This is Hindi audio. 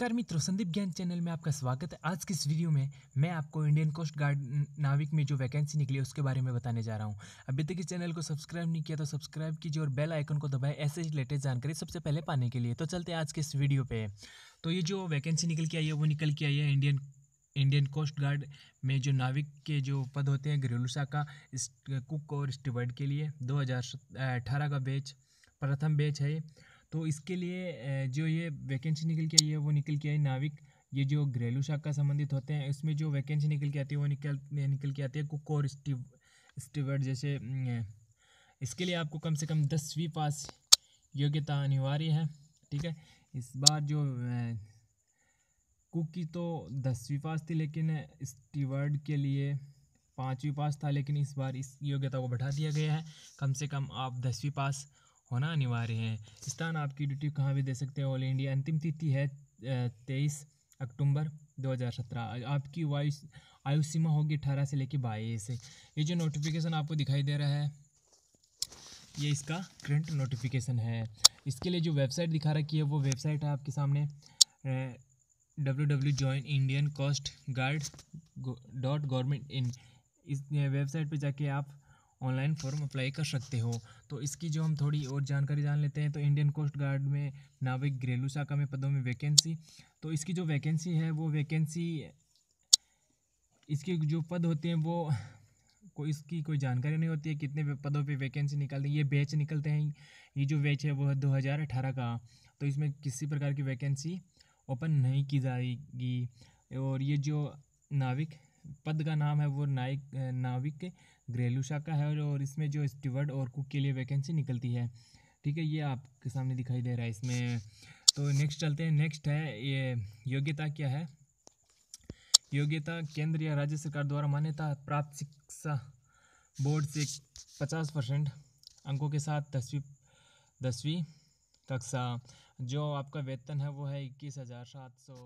नमस्कार मित्रों संदीप ज्ञान चैनल में आपका स्वागत है आज की इस वीडियो में मैं आपको इंडियन कोस्ट गार्ड नाविक में जो वैकेंसी निकली है उसके बारे में बताने जा रहा हूं अभी तक इस चैनल को सब्सक्राइब नहीं किया तो सब्सक्राइब कीजिए और बेल आइकन को दबाएं ऐसे ही लेटेस्ट जानकारी सबसे पहले पाने के लिए तो चलते हैं आज के इस वीडियो पे तो ये जो वैकेंसी निकल के आई है वो निकल के आई है इंडियन इंडियन कोस्ट गार्ड में जो नाविक के जो पद होते हैं घरेलू शाखा कुक और स्टीवर्ड के लिए दो का बैच प्रथम बैच है तो इसके लिए जो ये वैकेंसी निकल के आई है वो निकल के आई नाविक ये जो घरेलू शाखा संबंधित होते हैं इसमें जो वैकेंसी निकल के आती है वो निकल निकल के आती है कुक और स्टीव स्टीवर्ड जैसे इसके लिए आपको कम से कम दसवीं पास योग्यता अनिवार्य है ठीक है इस बार जो कुक की तो दसवीं पास थी लेकिन स्टीवर्ड के लिए पाँचवीं पास था लेकिन इस बार इस योग्यता को बढ़ा दिया गया है कम से कम आप दसवीं पास होना अनिवार्य है स्थान आपकी ड्यूटी कहाँ भी दे सकते हैं ऑल इंडिया अंतिम तिथि है तेईस अक्टूबर 2017 आपकी वायु आयु सीमा होगी अठारह से लेकर बाईस ये जो नोटिफिकेशन आपको दिखाई दे रहा है ये इसका करंट नोटिफिकेशन है इसके लिए जो वेबसाइट दिखा रखी है वो वेबसाइट है आपके सामने W W join Indian coast guard dot government in इस वेबसाइट पे जाके आप ऑनलाइन फॉर्म अप्लाई कर सकते हो तो इसकी जो हम थोड़ी और जानकारी जान लेते हैं तो इंडियन कोस्ट गार्ड में नाविक घरेलू शाखा में पदों में वैकेंसी तो इसकी जो वैकेंसी है वो वैकेंसी इसके जो पद होते हैं वो को इसकी कोई जानकारी नहीं होती है कितने पदों पे वैकेंसी निकालते हैं ये बैच निकलते हैं ये जो बैच है वो हज़ार अठारह का तो इसमें किसी प्रकार की वैकेंसी ओपन नहीं की जाएगी और ये जो नाविक पद का नाम है वो नाइक नाविक ग्रेलूशा का है और इसमें जो स्टीवर्ड और कुक के लिए वैकेंसी निकलती है ठीक है ये आपके सामने दिखाई दे रहा है इसमें तो नेक्स्ट चलते हैं नेक्स्ट है ये योग्यता क्या है योग्यता केंद्र या राज्य सरकार द्वारा मान्यता प्राप्त शिक्षा बोर्ड से पचास परसेंट अंकों के साथ दसवीं दसवीं कक्षा जो आपका वेतन है वो है इक्कीस हज़ार सात सौ